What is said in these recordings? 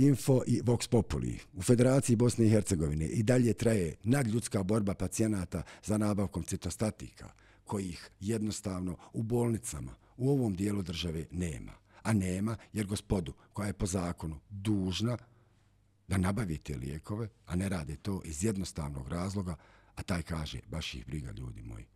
Info i Vox Populi. U Federaciji Bosne i Hercegovine i dalje traje nadljudska borba pacijenata za nabavkom citostatika, kojih jednostavno u bolnicama u ovom dijelu države nema. A nema jer gospodu koja je po zakonu dužna da nabavi te lijekove, a ne rade to iz jednostavnog razloga, a taj kaže baš ih briga ljudi moji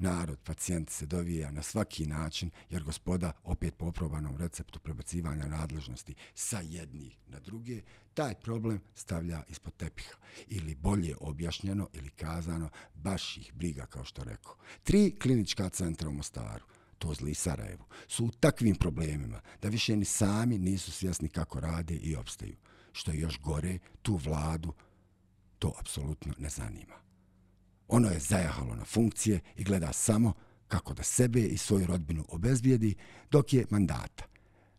narod, pacijent se dovija na svaki način, jer gospoda opet po oprobanom receptu prebacivanja nadležnosti sa jednih na druge, taj problem stavlja ispod tepiha. Ili bolje objašnjeno ili kazano, baš ih briga kao što rekao. Tri klinička centra u Mostaru, Tuzli i Sarajevu, su u takvim problemima da više ni sami nisu svjesni kako rade i obstaju. Što je još gore, tu vladu to apsolutno ne zanima. Ono je zajahalo na funkcije i gleda samo kako da sebe i svoju rodbinu obezbijedi dok je mandata.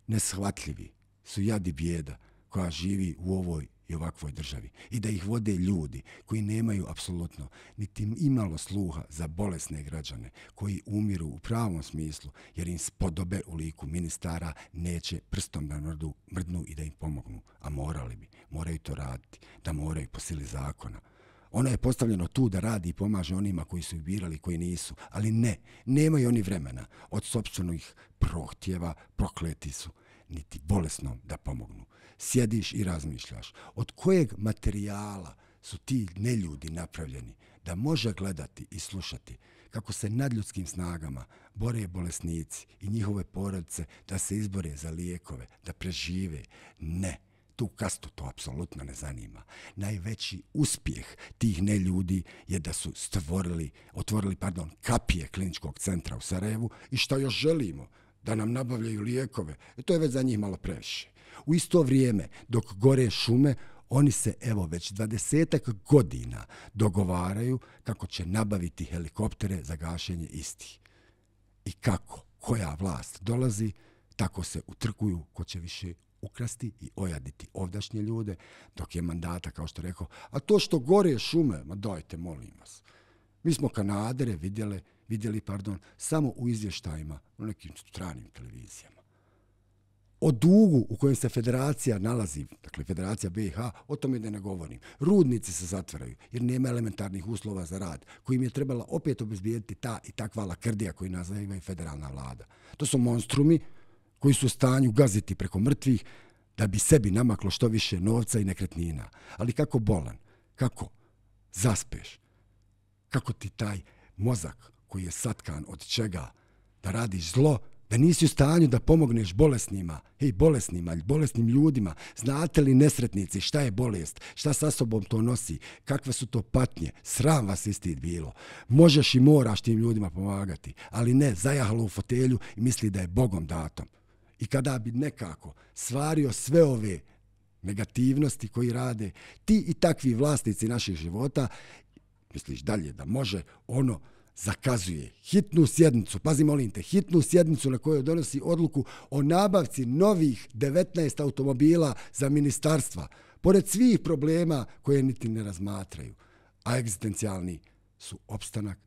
Neshvatljivi su jadi bijeda koja živi u ovoj i ovakvoj državi i da ih vode ljudi koji nemaju apsolutno niti imalo sluha za bolesne građane koji umiru u pravom smislu jer im spodobe u liku ministara neće prstom na mrdu mrdnu i da im pomognu, a morali bi, moraju to raditi, da moraju po sili zakona, Ona je postavljeno tu da radi i pomaže onima koji su ubirali koji nisu. Ali ne, nemaju oni vremena. Od sobstvenih prohtjeva prokleti su. Niti bolesno da pomognu. Sjediš i razmišljaš. Od kojeg materijala su ti neljudi napravljeni da može gledati i slušati kako se nadljudskim snagama bore bolesnici i njihove porodice da se izbore za lijekove, da prežive. Ne tu kastu to apsolutno ne zanima. Najveći uspjeh tih ne ljudi je da su stvorili, otvorili pardon, kapije kliničkog centra u Sarajevu i što još želimo, da nam nabavljaju lijekove. E to je već za njih malo previše. U isto vrijeme, dok gore šume, oni se evo već 20 godina dogovaraju kako će nabaviti helikoptere za gašenje istih. I kako, koja vlast dolazi, tako se utrkuju ko će više ukrasti i ojaditi ovdašnje ljude, dok je mandata, kao što rekao, a to što gore je šume, ma dojte, molim vas. Mi smo kanadere vidjeli, vidjeli pardon, samo u izvještajima, u nekim stranim televizijama. O dugu u kojem se federacija nalazi, dakle federacija BiH, o tome da ne govorim. Rudnici se zatvaraju jer nema elementarnih uslova za rad kojim je trebala opet obezbijediti ta i takva lakrdija koju nazivaju federalna vlada. To su monstrumi koji su u stanju gaziti preko mrtvih da bi sebi namaklo što više novca i nekretnina. Ali kako bolan, kako zaspeš, kako ti taj mozak koji je satkan od čega da radiš zlo, da nisi u stanju da pomogneš bolesnima, hej, bolesnima, bolesnim ljudima, znate li nesretnici šta je bolest, šta sa sobom to nosi, kakve su to patnje, sram vas isti bilo. Možeš i moraš tim ljudima pomagati, ali ne, zajahalo u fotelju i misli da je Bogom datom. I kada bi nekako svario sve ove negativnosti koji rade, ti i takvi vlasnici naših života, misliš dalje da može, ono zakazuje hitnu sjednicu, pazi molim te, hitnu sjednicu na kojoj donosi odluku o nabavci novih 19 automobila za ministarstva, pored svih problema koje niti ne razmatraju, a egzistencijalni su opstanak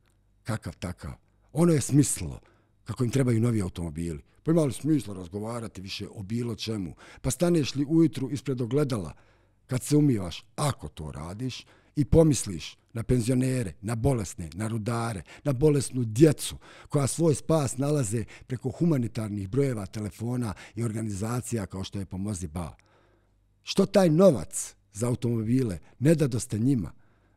kakav takav. Ono je smislo kako im trebaju novi automobili. Pa imali smisla razgovarati više o bilo čemu. Pa staneš li ujutru ispred ogledala kad se umivaš, ako to radiš, i pomisliš na penzionere, na bolesne, na rudare, na bolesnu djecu koja svoj spas nalaze preko humanitarnih brojeva telefona i organizacija kao što je Pomozi Ba. Što taj novac za automobile ne da dosta njima?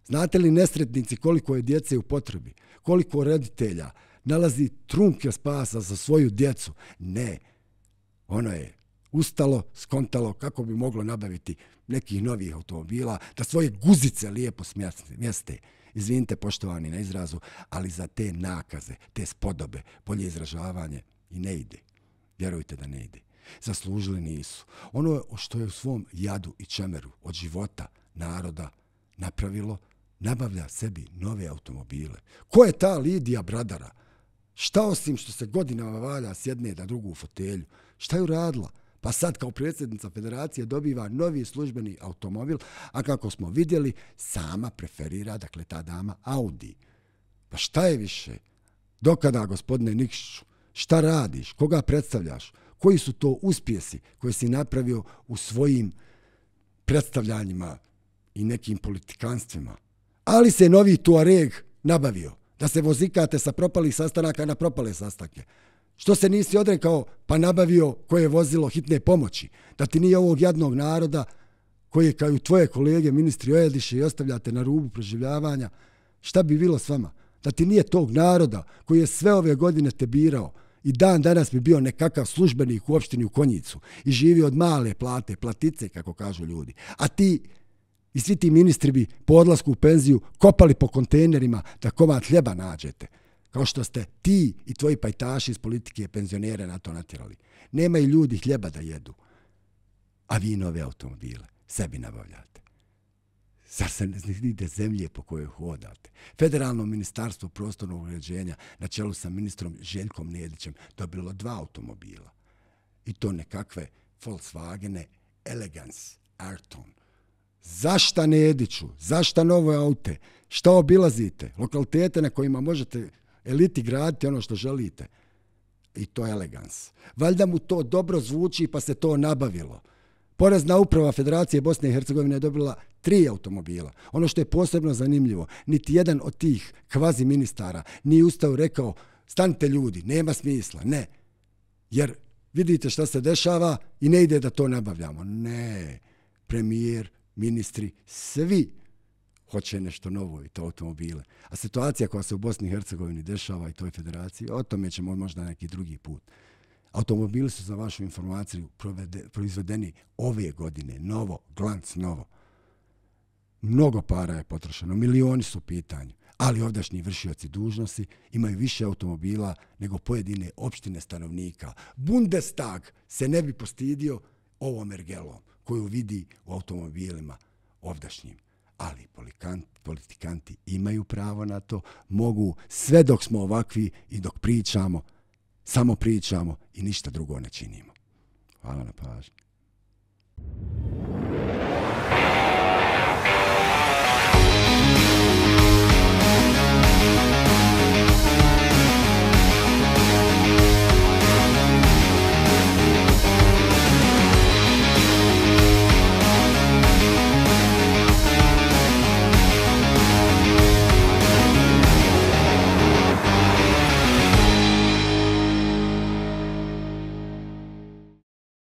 Znate li nesretnici koliko je djece u potrebi? Koliko roditelja? nalazi trunke spasa za svoju djecu. Ne, ono je ustalo, skontalo kako bi moglo nabaviti nekih novih automobila, da svoje guzice lijepo smjeste. Izvinite, poštovani na izrazu, ali za te nakaze, te spodobe, bolje izražavanje i ne ide. Vjerujte da ne ide. Zaslužili nisu. Ono što je u svom jadu i čemeru od života naroda napravilo, nabavlja sebi nove automobile. Ko je ta Lidija Bradara? Šta osim što se godina valja s jedne na drugu u fotelju? Šta je uradila? Pa sad kao predsjednica federacije dobiva novi službeni automobil, a kako smo vidjeli, sama preferira, dakle, ta dama Audi. Pa šta je više? Dokada, gospodine Nikšiću, šta radiš? Koga predstavljaš? Koji su to uspjesi koje si napravio u svojim predstavljanjima i nekim politikanstvima? Ali se novi Tuareg nabavio – da se vozikate sa propalih sastanaka na propale sastanke. Što se nisi odrekao pa nabavio koje je vozilo hitne pomoći? Da ti nije ovog jadnog naroda koji je kao i tvoje kolege ministri ojediše i ostavljate na rubu preživljavanja? Šta bi bilo s vama? Da ti nije tog naroda koji je sve ove godine te birao i dan danas bi bio nekakav službenik u opštini u Konjicu i živi od male plate, platice, kako kažu ljudi. A ti i svi ti ministri bi po odlasku u penziju kopali po kontejnerima da kovat hljeba nađete, kao što ste ti i tvoji pajtaši iz politike penzionere na to natjerali. Nemaju ljudi hljeba da jedu, a vi nove automobile sebi nabavljate. Zar se ne znide zemlje po kojoj hodate? Federalno ministarstvo prostornog uređenja na čelu sa ministrom Željkom Nedićem dobilo dva automobila. I to nekakve Volkswagene Elegance Arton zašta ne ediću, zašta nove aute, šta obilazite, lokalitete na kojima možete eliti graditi ono što želite. I to je elegans. Valjda mu to dobro zvuči pa se to nabavilo. Porezna uprava Federacije Bosne i Hercegovine je dobila tri automobila. Ono što je posebno zanimljivo, niti jedan od tih kvazi ministara nije ustao rekao stanite ljudi, nema smisla, ne. Jer vidite šta se dešava i ne ide da to nabavljamo. Ne, premijer ministri, svi hoće nešto novo i to automobile. A situacija koja se u Bosni i Hercegovini dešava i toj federaciji, o tome ćemo možda neki drugi put. Automobili su za vašu informaciju provede, proizvedeni ove godine, novo, glanc novo. Mnogo para je potrošeno, milioni su u pitanju, ali ovdašnji vršioci dužnosti imaju više automobila nego pojedine opštine stanovnika. Bundestag se ne bi postidio ovom ergelom koju vidi u automobilima ovdašnjim. Ali politikanti imaju pravo na to, mogu sve dok smo ovakvi i dok pričamo, samo pričamo i ništa drugo ne činimo. Hvala na pažnju.